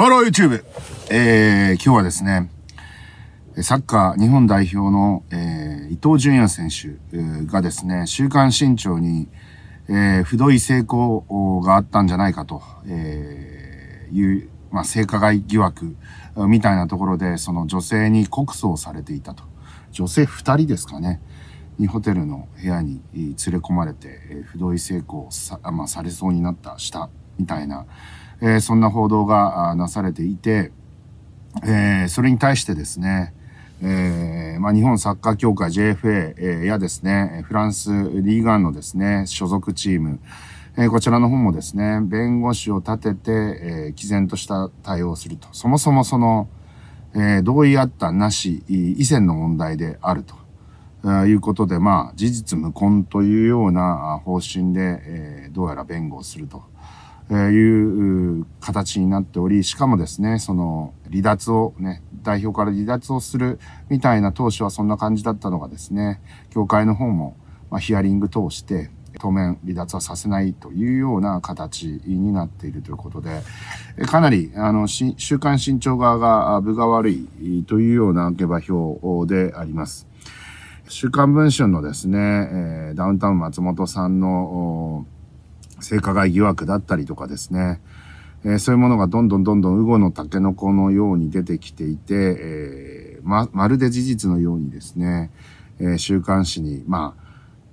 ハロー YouTube! えー、今日はですね、サッカー日本代表の、えー、伊藤淳也選手がですね、週刊新潮に、えー、不同意成功があったんじゃないかと、えー、いう、まあ、性加害疑惑みたいなところで、その女性に告訴をされていたと。女性2人ですかね。にホテルの部屋に連れ込まれて、えー、不同意成功さ,、まあ、されそうになった、した、みたいな、えそんな報道がなされていて、えそれに対してですね、えーまあ、日本サッカー協会 JFA、やですね、フランスリーガンのですね、所属チーム、えー、こちらの方もですね、弁護士を立てて、えー、毅然とした対応をすると。そもそもその、えー、同意あったなし、以前の問題であると。いうことで、まあ、事実無根というような方針で、えー、どうやら弁護をすると。えいう形になっており、しかもですね、その離脱をね、代表から離脱をするみたいな当初はそんな感じだったのがですね、協会の方も、まヒアリング通して、当面離脱はさせないというような形になっているということで、かなり、あの、週刊新潮側が分が悪いというような下馬表であります。週刊文春のですね、ダウンタウン松本さんの性加害疑惑だったりとかですね、えー、そういうものがどんどんどんどん、ウゴのタケノコのように出てきていて、えー、ま、まるで事実のようにですね、えー、週刊誌に、まあ、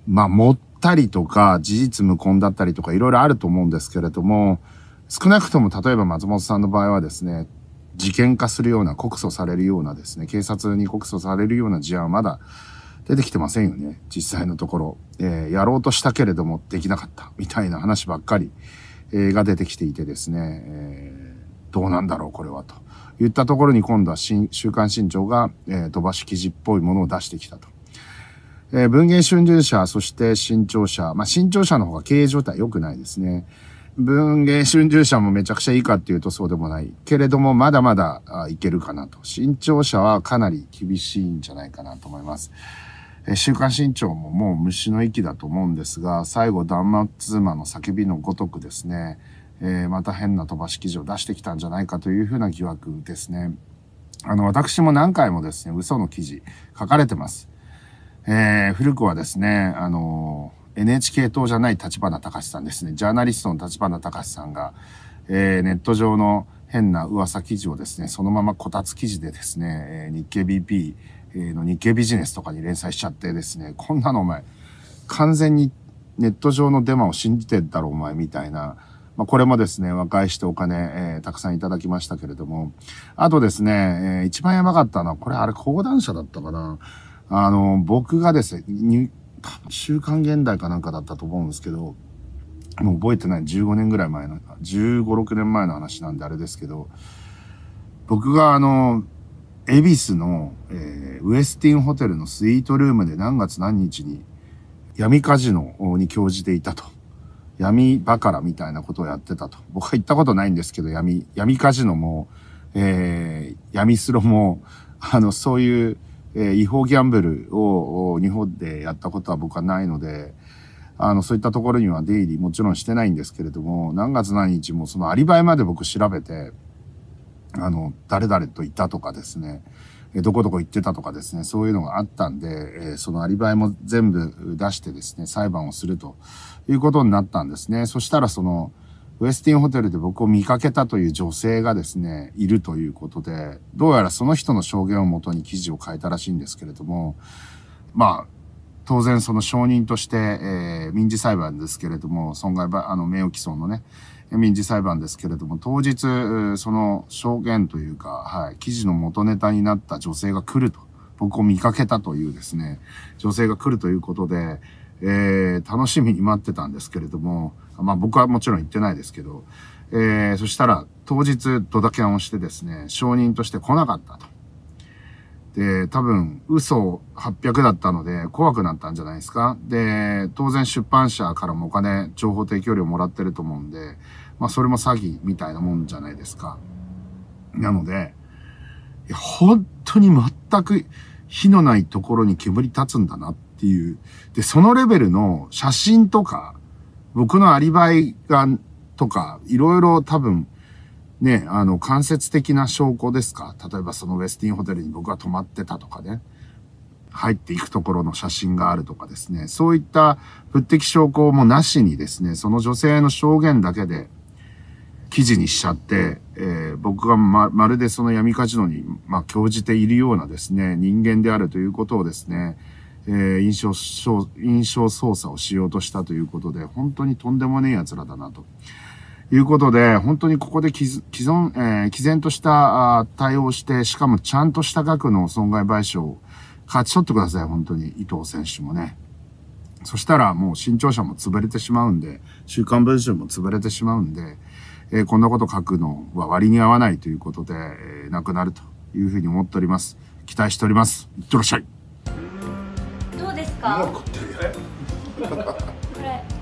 まあ、持ったりとか、事実無根だったりとか、いろいろあると思うんですけれども、少なくとも、例えば松本さんの場合はですね、事件化するような、告訴されるようなですね、警察に告訴されるような事案はまだ、出てきてませんよね。実際のところ。えー、やろうとしたけれどもできなかった。みたいな話ばっかり、えー、が出てきていてですね、えー、どうなんだろう、これは。と言ったところに今度は新週刊新潮が、えー、飛ばし記事っぽいものを出してきたと。えー、文芸春秋社、そして新潮社。まあ、新潮社の方が経営状態良くないですね。文芸春秋社もめちゃくちゃいいかっていうとそうでもない。けれども、まだまだいけるかなと。新潮社はかなり厳しいんじゃないかなと思います。え週刊新潮ももう虫の息だと思うんですが、最後、断末魔の叫びのごとくですね、えー、また変な飛ばし記事を出してきたんじゃないかというふうな疑惑ですね。あの、私も何回もですね、嘘の記事書かれてます。えー、古くはですね、あのー、NHK 党じゃない立花隆さんですね、ジャーナリストの立花隆さんが、えー、ネット上の変な噂記事をですね、そのままこたつ記事でですね、えー、日経 BP の日経ビジネスとかに連載しちゃってですね、こんなのお前、完全にネット上のデマを信じてんだろお前みたいな、まあ、これもですね、和解してお金、えー、たくさんいただきましたけれども、あとですね、えー、一番やばかったのは、これあれ講談社だったかな。あの、僕がですね、週刊現代かなんかだったと思うんですけど、もう覚えてない15年ぐらい前の、15、6年前の話なんであれですけど、僕があの、恵比寿の、えーウエスティンホテルのスイートルームで何月何日に闇カジノに興じていたと。闇バカラみたいなことをやってたと。僕は行ったことないんですけど、闇、闇カジノも、えー、闇スロも、あの、そういう、えー、違法ギャンブルを日本でやったことは僕はないので、あの、そういったところには出入りもちろんしてないんですけれども、何月何日もそのアリバイまで僕調べて、あの、誰々といたとかですね、どこどこ行ってたとかですね、そういうのがあったんで、えそのアリバイも全部出してですね、裁判をするということになったんですね。そしたらその、ウェスティンホテルで僕を見かけたという女性がですね、いるということで、どうやらその人の証言をもとに記事を書いたらしいんですけれども、まあ、当然その証人として、えー、民事裁判ですけれども、損害、あの、名誉毀損のね、民事裁判ですけれども、当日、その証言というか、はい、記事の元ネタになった女性が来ると、僕を見かけたというですね、女性が来るということで、えー、楽しみに待ってたんですけれども、まあ僕はもちろん行ってないですけど、えー、そしたら当日ドタキャンをしてですね、証人として来なかったと。で、多分、嘘800だったので、怖くなったんじゃないですか。で、当然出版社からもお金、情報提供料もらってると思うんで、まあ、それも詐欺みたいなもんじゃないですか。なので、いや本当に全く火のないところに煙立つんだなっていう。で、そのレベルの写真とか、僕のアリバイが、とか、いろいろ多分、ね、あの、間接的な証拠ですか例えばそのウェスティンホテルに僕が泊まってたとかね、入っていくところの写真があるとかですね、そういった物的証拠もなしにですね、その女性の証言だけで記事にしちゃって、えー、僕がままるでその闇カジノに、まあ、興じているようなですね、人間であるということをですね、えー、印象、印象操作をしようとしたということで、本当にとんでもねえ奴らだなと。いうことで、本当にここで既存、えー、毅然とした対応して、しかもちゃんとした額の損害賠償を勝ち取ってください、本当に。伊藤選手もね。そしたらもう新潮社も潰れてしまうんで、週刊文春も潰れてしまうんで、えー、こんなこと書くのは割に合わないということで、えー、なくなるというふうに思っております。期待しております。いってらっしゃい。どうですか。これ。